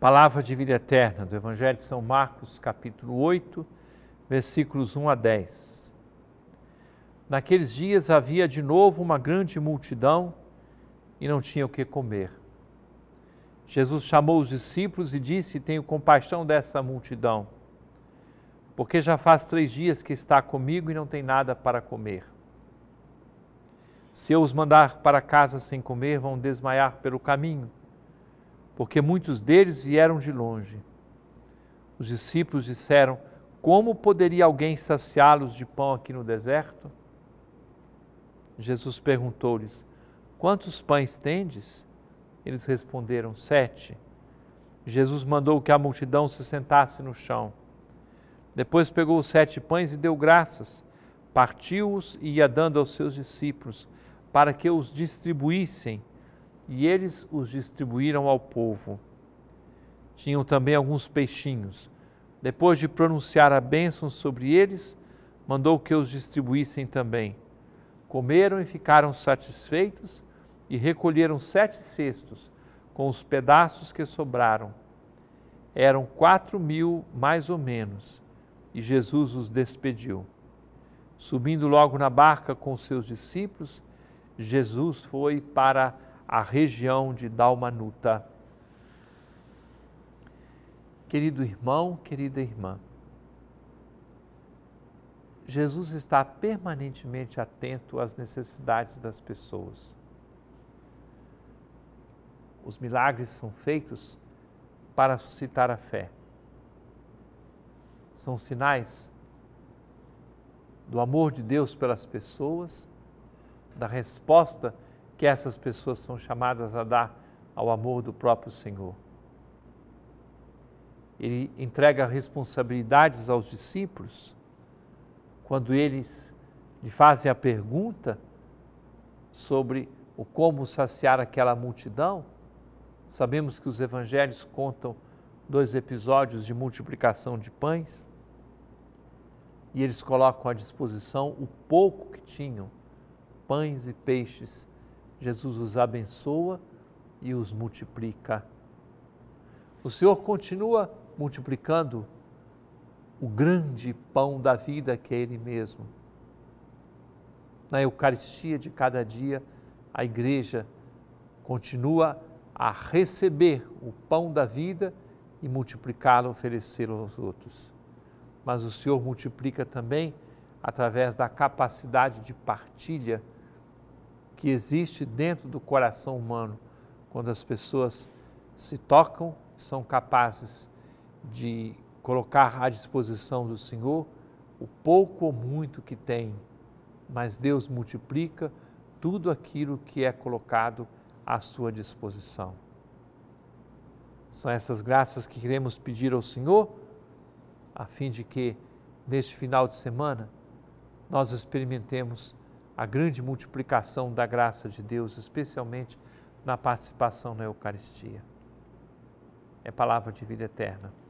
Palavra de vida eterna do Evangelho de São Marcos, capítulo 8, versículos 1 a 10. Naqueles dias havia de novo uma grande multidão e não tinha o que comer. Jesus chamou os discípulos e disse: Tenho compaixão dessa multidão, porque já faz três dias que está comigo e não tem nada para comer. Se eu os mandar para casa sem comer, vão desmaiar pelo caminho porque muitos deles vieram de longe. Os discípulos disseram: Como poderia alguém saciá-los de pão aqui no deserto? Jesus perguntou-lhes: Quantos pães tendes? Eles responderam: Sete. Jesus mandou que a multidão se sentasse no chão. Depois pegou os sete pães e deu graças, partiu-os e ia dando aos seus discípulos, para que os distribuíssem e eles os distribuíram ao povo. Tinham também alguns peixinhos. Depois de pronunciar a bênção sobre eles, mandou que os distribuíssem também. Comeram e ficaram satisfeitos e recolheram sete cestos com os pedaços que sobraram. Eram quatro mil, mais ou menos, e Jesus os despediu. Subindo logo na barca com seus discípulos, Jesus foi para a região de Dalmanuta. Querido irmão, querida irmã, Jesus está permanentemente atento às necessidades das pessoas. Os milagres são feitos para suscitar a fé. São sinais do amor de Deus pelas pessoas, da resposta que que essas pessoas são chamadas a dar ao amor do próprio Senhor. Ele entrega responsabilidades aos discípulos quando eles lhe fazem a pergunta sobre o como saciar aquela multidão. Sabemos que os evangelhos contam dois episódios de multiplicação de pães e eles colocam à disposição o pouco que tinham, pães e peixes Jesus os abençoa e os multiplica. O Senhor continua multiplicando o grande pão da vida que é Ele mesmo. Na Eucaristia de cada dia, a Igreja continua a receber o pão da vida e multiplicá-lo, oferecê-lo aos outros. Mas o Senhor multiplica também através da capacidade de partilha que existe dentro do coração humano quando as pessoas se tocam, são capazes de colocar à disposição do Senhor o pouco ou muito que tem, mas Deus multiplica tudo aquilo que é colocado à sua disposição. São essas graças que queremos pedir ao Senhor, a fim de que neste final de semana nós experimentemos a grande multiplicação da graça de Deus, especialmente na participação na Eucaristia. É palavra de vida eterna.